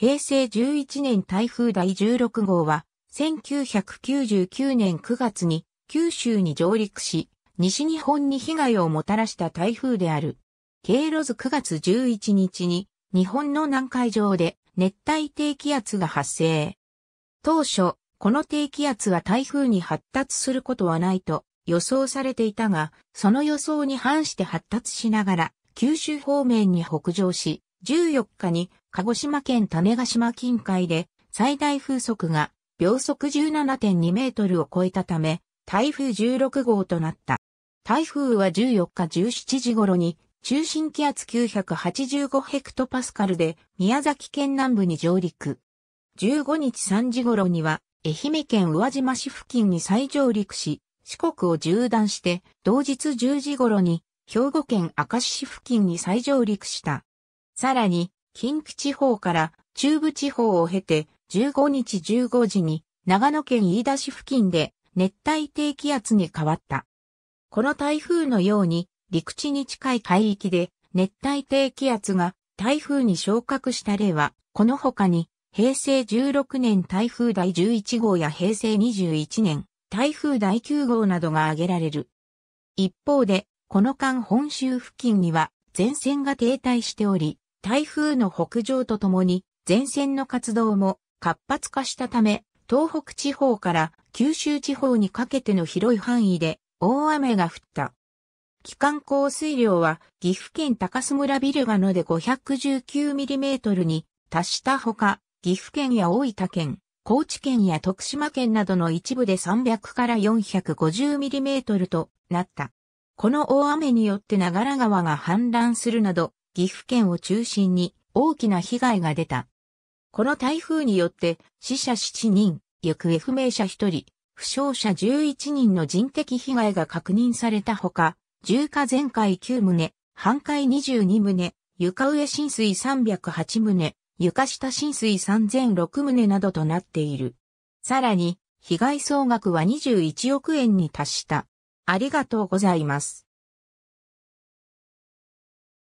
平成11年台風第16号は、1999年9月に九州に上陸し、西日本に被害をもたらした台風である。経路図9月11日に日本の南海上で熱帯低気圧が発生。当初、この低気圧は台風に発達することはないと予想されていたが、その予想に反して発達しながら九州方面に北上し、14日に鹿児島県種ヶ島近海で最大風速が秒速17.2メートルを超えたため、台風16号となった。台風は14日17時頃に中心気圧985ヘクトパスカルで宮崎県南部に上陸。15日3時頃には愛媛県宇和島市付近に再上陸し、四国を縦断して同日10時頃に兵庫県明石市付近に再上陸した。さらに、近畿地方から中部地方を経て、15日15時に長野県飯田市付近で熱帯低気圧に変わった。この台風のように陸地に近い海域で熱帯低気圧が台風に昇格した例は、この他に平成16年台風第11号や平成21年台風第9号などが挙げられる。一方で、この間本州付近には前線が停滞しており、台風の北上とともに前線の活動も活発化したため、東北地方から九州地方にかけての広い範囲で大雨が降った。期間降水量は岐阜県高須村ビルガノで 519mm に達したほか、岐阜県や大分県、高知県や徳島県などの一部で300から 450mm となった。この大雨によって長良川が氾濫するなど、岐阜県を中心に大きな被害が出た。この台風によって死者7人、行方不明者1人、負傷者11人の人的被害が確認されたほか、重火全壊9棟、半壊22棟、床上浸水308棟、床下浸水3006棟などとなっている。さらに、被害総額は21億円に達した。ありがとうございます。